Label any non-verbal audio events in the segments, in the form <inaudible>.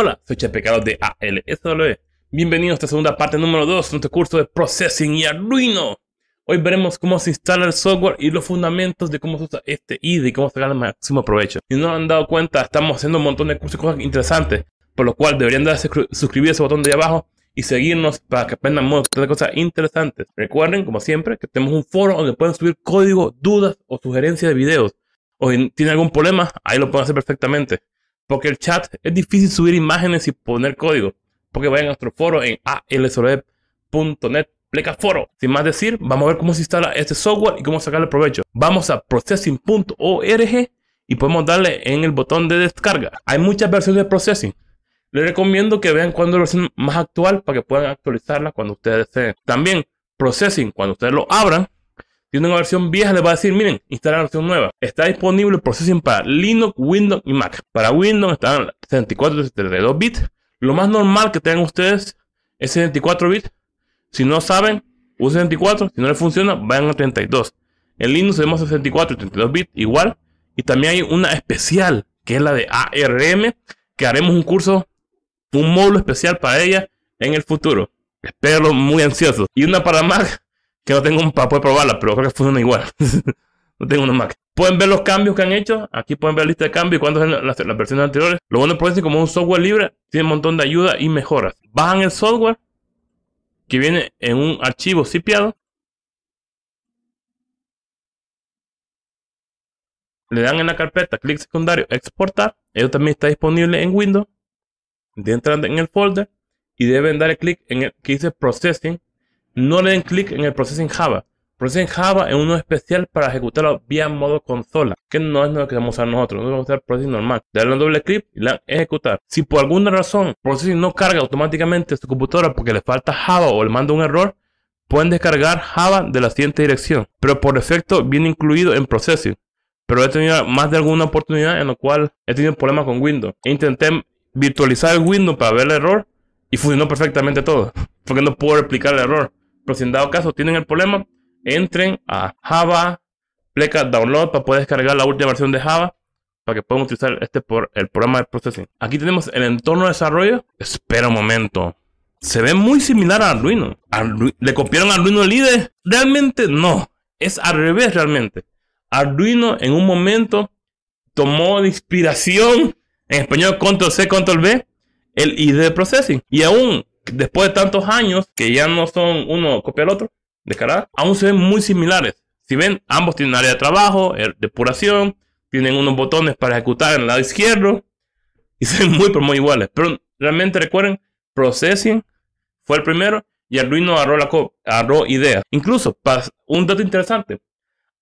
Hola, soy de Pecado de ALSW. Bienvenidos a esta segunda parte número 2 de nuestro curso de Processing y Arduino. Hoy veremos cómo se instala el software y los fundamentos de cómo se usa este IDE y cómo sacar el máximo provecho. Si no han dado cuenta, estamos haciendo un montón de cursos y cosas interesantes, por lo cual deberían darse a ese botón de abajo y seguirnos para que aprendan muchas cosas interesantes. Recuerden, como siempre, que tenemos un foro donde pueden subir código, dudas o sugerencias de videos. O si tienen algún problema, ahí lo pueden hacer perfectamente. Porque el chat es difícil subir imágenes y poner código. Porque vayan a nuestro foro en e Pleca foro. Sin más decir, vamos a ver cómo se instala este software y cómo sacarle provecho. Vamos a processing.org y podemos darle en el botón de descarga. Hay muchas versiones de processing. Les recomiendo que vean cuándo es la versión más actual para que puedan actualizarla cuando ustedes deseen. También processing, cuando ustedes lo abran, tiene una versión vieja, les va a decir, miren, instalar la versión nueva. Está disponible el para Linux, Windows y Mac. Para Windows están 64 y 32 bits. Lo más normal que tengan ustedes es 64 bits. Si no saben, usen 64. Si no les funciona, vayan a 32. En Linux tenemos 64 y 32 bits igual. Y también hay una especial, que es la de ARM, que haremos un curso, un módulo especial para ella en el futuro. Espero muy ansioso. Y una para Mac que no tengo para poder probarla, pero creo que funciona igual. <laughs> no tengo una Mac. Pueden ver los cambios que han hecho. Aquí pueden ver la lista de cambios y cuándo las, versiones anteriores. Lo bueno es que como un software libre, tiene un montón de ayuda y mejoras. Bajan el software que viene en un archivo cipiado. Le dan en la carpeta, clic secundario, exportar. eso también está disponible en Windows. Entran en el folder y deben dar clic en el que dice Processing no le den clic en el Processing Java. Processing Java es uno especial para ejecutarlo vía modo consola, que no es lo que vamos a usar nosotros, vamos a usar Processing normal. darle un doble clic y la ejecutar. Si por alguna razón Processing no carga automáticamente su computadora porque le falta Java o le manda un error, pueden descargar Java de la siguiente dirección, pero por defecto viene incluido en Processing. Pero he tenido más de alguna oportunidad en la cual he tenido problemas con Windows. E intenté virtualizar el Windows para ver el error y funcionó perfectamente todo, <laughs> porque no puedo replicar el error. Pero si en dado caso tienen el problema, entren a Java, pleca download para poder descargar la última versión de Java para que puedan utilizar este por el programa de processing. Aquí tenemos el entorno de desarrollo. Espera un momento. Se ve muy similar a Arduino. ¿Le copiaron a Arduino IDE? Realmente no. Es al revés realmente. Arduino en un momento tomó de inspiración en español control C, control V el de processing. Y aún después de tantos años, que ya no son uno copia al otro, de cara, aún se ven muy similares. Si ven, ambos tienen área de trabajo, eh, depuración, tienen unos botones para ejecutar en el lado izquierdo, y <laughs> se ven muy, pero muy iguales. Pero realmente recuerden, Processing fue el primero y Arduino agarró, la agarró ideas. Incluso, un dato interesante,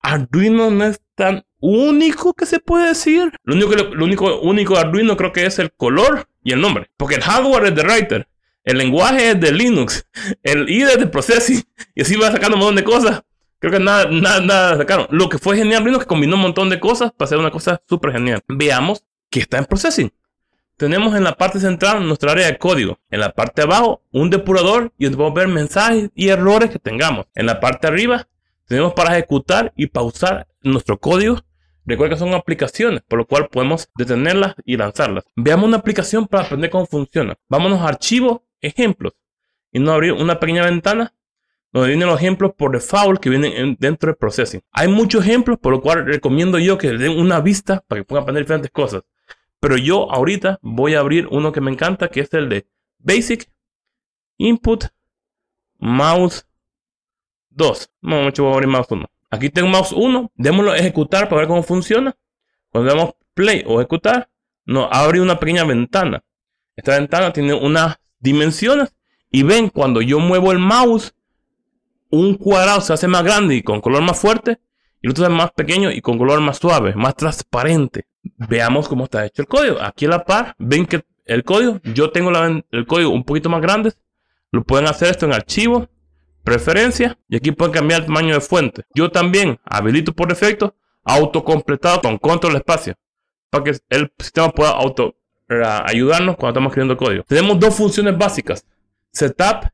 Arduino no es tan único que se puede decir. Lo único, lo único, único Arduino creo que es el color y el nombre. Porque el hardware es de Writer el lenguaje es de Linux. El IDE es de Processing. Y así va sacando un montón de cosas. Creo que nada, nada, nada sacaron. Lo que fue genial Linux que combinó un montón de cosas para hacer una cosa súper genial. Veamos que está en Processing. Tenemos en la parte central nuestra área de código. En la parte de abajo, un depurador y donde podemos ver mensajes y errores que tengamos. En la parte de arriba, tenemos para ejecutar y pausar nuestro código. Recuerda que son aplicaciones, por lo cual podemos detenerlas y lanzarlas. Veamos una aplicación para aprender cómo funciona. Vámonos a archivo ejemplos y no abrir una pequeña ventana donde vienen los ejemplos por default que vienen dentro del processing. Hay muchos ejemplos, por lo cual recomiendo yo que den una vista para que puedan aprender diferentes cosas. Pero yo ahorita voy a abrir uno que me encanta, que es el de Basic Input Mouse 2. vamos a abrir Mouse 1. Aquí tengo Mouse 1, démoslo ejecutar para ver cómo funciona. Cuando damos Play o ejecutar, nos abre una pequeña ventana. Esta ventana tiene una dimensiones y ven cuando yo muevo el mouse, un cuadrado se hace más grande y con color más fuerte y el otro es más pequeño y con color más suave, más transparente. Veamos cómo está hecho el código. Aquí en la par, ven que el código, yo tengo el código un poquito más grande. Lo pueden hacer esto en archivo, preferencia y aquí pueden cambiar el tamaño de fuente. Yo también habilito por defecto autocompletado con control espacio para que el sistema pueda auto para ayudarnos cuando estamos escribiendo código. Tenemos dos funciones básicas, setup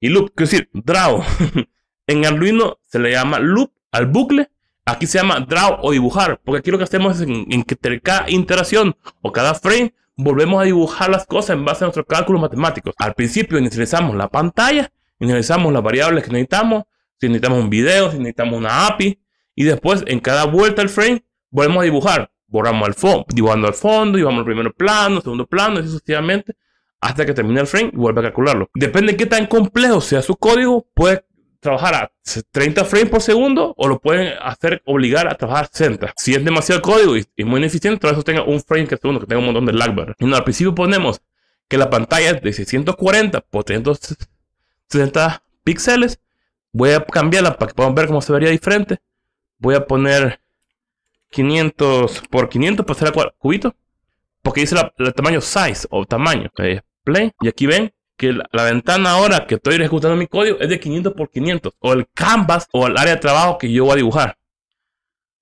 y loop, es decir, draw. <laughs> en Arduino se le llama loop al bucle, aquí se llama draw o dibujar, porque aquí lo que hacemos es en, en que cada interacción o cada frame volvemos a dibujar las cosas en base a nuestros cálculos matemáticos. Al principio inicializamos la pantalla, inicializamos las variables que necesitamos, si necesitamos un video, si necesitamos una API, y después en cada vuelta al frame volvemos a dibujar borramos al fondo, dibujando al fondo y vamos al primer plano, segundo plano, y sucesivamente, hasta que termine el frame y vuelve a calcularlo. Depende de qué tan complejo sea su código, puede trabajar a 30 frames por segundo o lo pueden hacer obligar a trabajar a 60. Si es demasiado código y, muy ineficiente, tal vez tenga un frame que segundo, que tenga un montón de lag bar. al principio ponemos que la pantalla es de 640 por 360 píxeles. Voy a cambiarla para que puedan ver cómo se vería diferente. Voy a poner 500 por 500 para hacer cubito. Porque dice el tamaño size o tamaño. play. Y aquí ven que la, ventana ahora que estoy ejecutando mi código es de 500 por 500. O el canvas o el área de trabajo que yo voy a dibujar.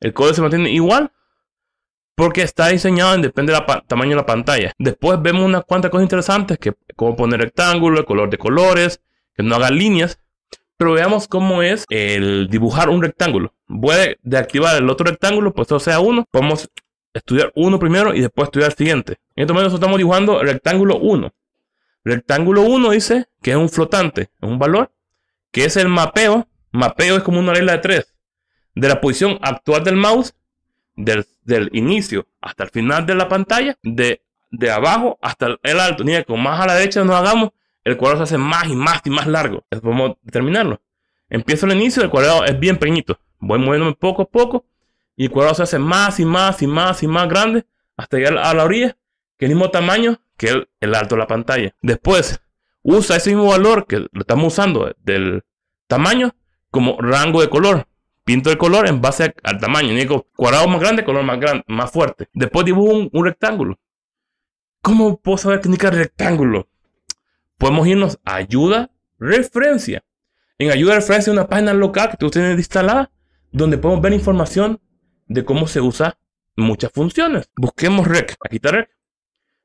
El código se mantiene igual. Porque está diseñado en depende del tamaño de la pantalla. Después vemos unas cuantas cosas interesantes. Que, como poner rectángulo, el color de colores. Que no haga líneas. Pero veamos cómo es el dibujar un rectángulo. Voy a desactivar el otro rectángulo, pues o sea uno. Podemos estudiar uno primero y después estudiar el siguiente. En este momento estamos dibujando el rectángulo 1. Rectángulo 1 dice que es un flotante, es un valor, que es el mapeo. Mapeo es como una regla de 3. De la posición actual del mouse, del, del inicio hasta el final de la pantalla, de, de abajo hasta el alto. Mira, con más a la derecha nos hagamos, el cuadrado se hace más y más y más largo. Eso podemos determinarlo. Empiezo al inicio, el cuadrado es bien pequeñito. Voy moviéndome poco a poco y el cuadrado se hace más y más y más y más grande hasta llegar a la orilla, que el mismo tamaño que el, alto de la pantalla. Después, usa ese mismo valor que lo estamos usando del tamaño como rango de color. Pinto el color en base al tamaño. Digo, cuadrado más grande, color más grande, más fuerte. Después dibujo un, rectángulo. ¿Cómo puedo saber técnica indica rectángulo? Podemos irnos a ayuda, referencia. En ayuda, referencia, una página local que tú tienes instalada, donde podemos ver información de cómo se usa muchas funciones. Busquemos rec. Aquí está rec.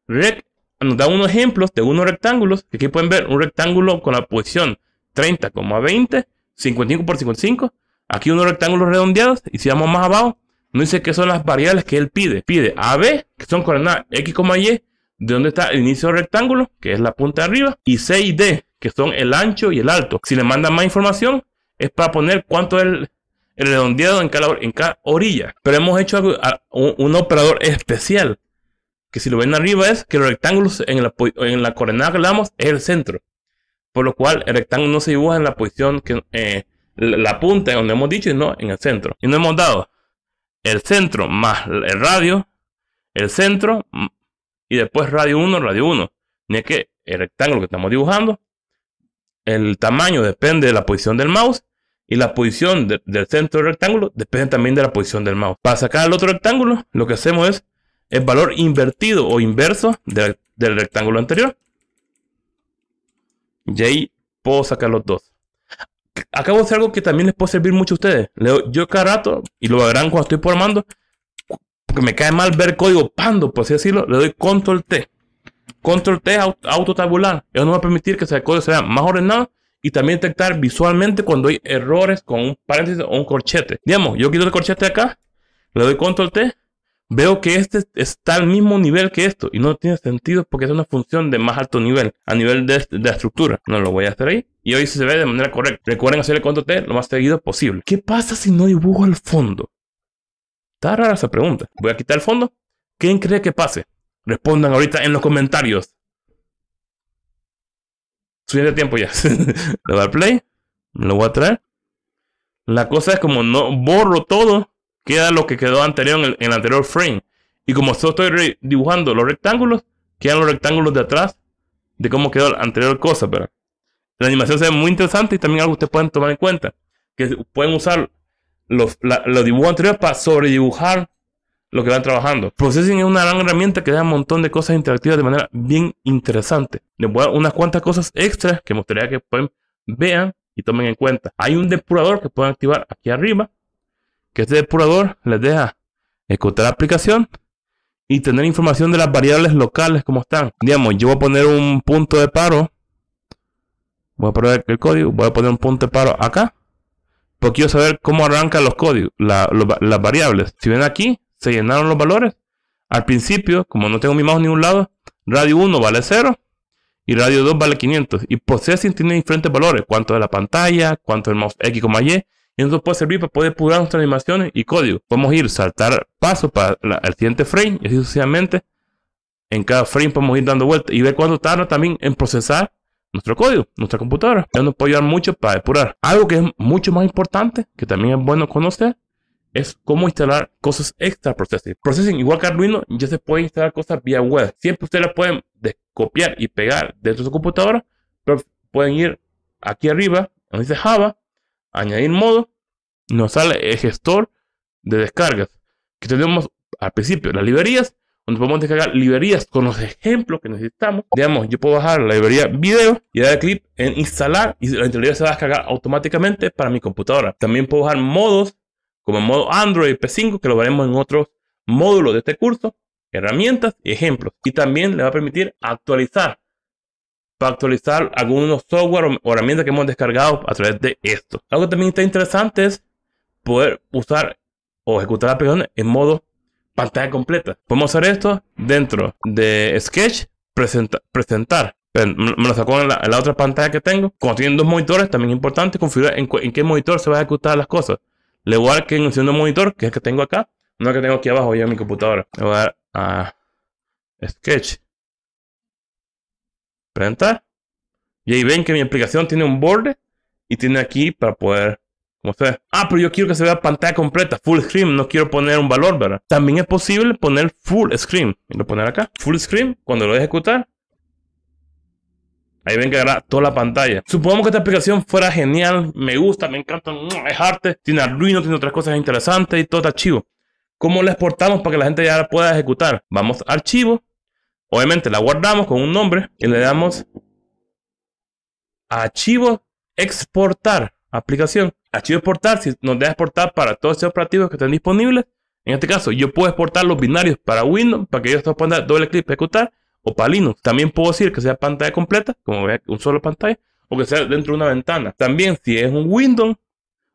Rec nos da unos ejemplos de unos rectángulos. Aquí pueden ver un rectángulo con la posición 30,20, 55 por 55. Aquí unos rectángulos redondeados. Y si vamos más abajo, nos dice que son las variables que él pide. Pide AB, que son coordenadas X, Y, de dónde está el inicio del rectángulo, que es la punta de arriba, y C y D, que son el ancho y el alto. Si le mandan más información, es para poner cuánto es el, redondeado en cada, en cada, orilla. Pero hemos hecho un, operador especial, que si lo ven arriba es que los rectángulos en la, en la coordenada que damos es el centro. Por lo cual el rectángulo no se dibuja en la posición que eh, la, punta donde hemos dicho, no en el centro. Y no hemos dado el centro más el radio, el centro y después radio 1, radio 1. Ni es que el rectángulo que estamos dibujando, el tamaño depende de la posición del mouse y la posición del centro del rectángulo depende también de la posición del mouse. Para sacar el otro rectángulo, lo que hacemos es el valor invertido o inverso del rectángulo anterior. Y ahí puedo sacar los dos. Acabo de hacer algo que también les puede servir mucho a ustedes. yo cada rato, y lo verán cuando estoy formando, porque me cae mal ver código pando, por así decirlo, le doy control T. Control T auto tabular, autotabular. Eso nos va a permitir que ese código sea más ordenado y también detectar visualmente cuando hay errores con un paréntesis o un corchete. Digamos, yo quito el corchete acá, le doy control T, veo que este está al mismo nivel que esto y no tiene sentido porque es una función de más alto nivel, a nivel de, estructura. No lo voy a hacer ahí. Y hoy se ve de manera correcta. Recuerden hacerle control T lo más seguido posible. ¿Qué pasa si no dibujo el fondo? Está rara esa pregunta. Voy a quitar el fondo. ¿Quién cree que pase? Respondan ahorita en los comentarios. Suficiente tiempo ya. <laughs> Le voy a dar play. lo voy a traer. La cosa es como no borro todo, queda lo que quedó anterior en el, anterior frame. Y como solo estoy dibujando los rectángulos, quedan los rectángulos de atrás de cómo quedó la anterior cosa. Pero la animación se ve muy interesante y también algo que ustedes pueden tomar en cuenta. Que pueden usar los, dibujos anteriores para sobredibujar lo que van trabajando. Processing es una gran herramienta que da un montón de cosas interactivas de manera bien interesante. Les voy a dar unas cuantas cosas extras que me que pueden, vean y tomen en cuenta. Hay un depurador que pueden activar aquí arriba, que este depurador les deja ejecutar la aplicación y tener información de las variables locales como están. Digamos, yo voy a poner un punto de paro. Voy a probar el código, voy a poner un punto de paro acá porque quiero saber cómo arrancan los códigos, las variables. Si ven aquí, se llenaron los valores. Al principio, como no tengo mi mouse en ningún lado, radio 1 vale 0 y radio 2 vale 500. Y processing tiene diferentes valores, cuánto de la pantalla, cuánto del mouse X, Y. Y eso puede servir para poder pulgar nuestras animaciones y código. Podemos ir saltar paso para el siguiente frame y así sucesivamente. En cada frame podemos ir dando vueltas y ver cuánto tarda también en procesar nuestro código, nuestra computadora. ya nos puede ayudar mucho para depurar. Algo que es mucho más importante, que también es bueno conocer, es cómo instalar cosas extra processing. Processing, igual que Arduino, ya se puede instalar cosas vía web. Siempre ustedes las pueden copiar y pegar dentro de su computadora, pero pueden ir aquí arriba, donde dice Java, añadir modo, nos sale el gestor de descargas. Que tenemos al principio las librerías vamos podemos descargar librerías con los ejemplos que necesitamos. Digamos, yo puedo bajar la librería video y dar clic en instalar y la librería se va a descargar automáticamente para mi computadora. También puedo bajar modos como el modo Android P5, que lo veremos en otros módulos de este curso, herramientas y ejemplos. Y también le va a permitir actualizar para actualizar algunos software o herramientas que hemos descargado a través de esto. Algo que también está interesante es poder usar o ejecutar la aplicación en modo pantalla completa. Podemos hacer esto dentro de Sketch, presentar. me lo sacó en la, otra pantalla que tengo. Como tienen dos monitores, también es importante configurar en, qué monitor se van a ejecutar las cosas. Le voy a que en el segundo monitor, que es el que tengo acá, no que tengo aquí abajo ya en mi computadora. Le voy a dar a Sketch. Presentar. Y ahí ven que mi aplicación tiene un borde y tiene aquí para poder como Ah, pero yo quiero que se vea pantalla completa, full screen, no quiero poner un valor, ¿verdad? También es posible poner full screen. voy lo poner acá, full screen, cuando lo ejecutar. Ahí ven que agarra toda la pantalla. Supongamos que esta aplicación fuera genial, me gusta, me encanta, mm, es arte, tiene Arduino, tiene otras cosas interesantes y todo está archivo ¿Cómo la exportamos para que la gente ya la pueda ejecutar? Vamos a archivo, obviamente la guardamos con un nombre y le damos archivo, exportar, aplicación archivo exportar, si nos deja exportar para todos estos operativos que están disponibles, en este caso yo puedo exportar los binarios para Windows, para que yo puedan dar doble clic para ejecutar, o para Linux. También puedo decir que sea pantalla completa, como vea un solo pantalla, o que sea dentro de una ventana. También si es un Windows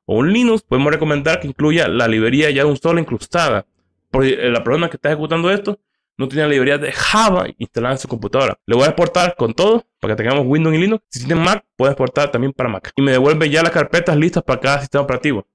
o un Linux, podemos recomendar que incluya la librería ya de un solo incrustada. Por eh, la persona que está ejecutando esto no la librería de Java instalada en su computadora. Le voy a exportar con todo para que tengamos Windows y Linux. Si tiene Mac, puedes exportar también para Mac. Y me devuelve ya las carpetas listas para cada sistema operativo.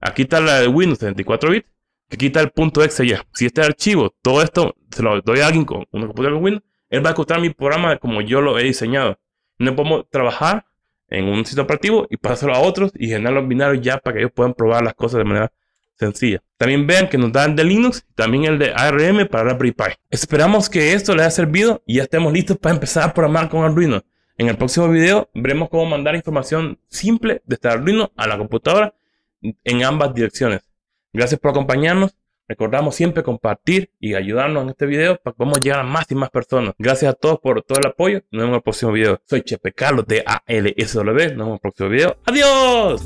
Aquí está la de Windows 64 bits. Aquí está el punto .exe ya. Si este archivo, todo esto, se lo doy a alguien con una computadora con Windows, él va a ejecutar mi programa como yo lo he diseñado. No podemos trabajar en un sistema operativo y pasarlo a otros y generar los binarios ya para que ellos puedan probar las cosas de manera sencilla. También vean que nos dan de Linux, también el de ARM para Raspberry Pi. Esperamos que esto les haya servido y ya estemos listos para empezar a programar con Arduino. En el próximo video veremos cómo mandar información simple desde Arduino a la computadora en ambas direcciones. Gracias por acompañarnos. Recordamos siempre compartir y ayudarnos en este video para que podamos llegar a más y más personas. Gracias a todos por todo el apoyo. Nos vemos en el próximo video. Soy Chepe Carlos de ALSW. Nos vemos en el próximo video. ¡Adiós!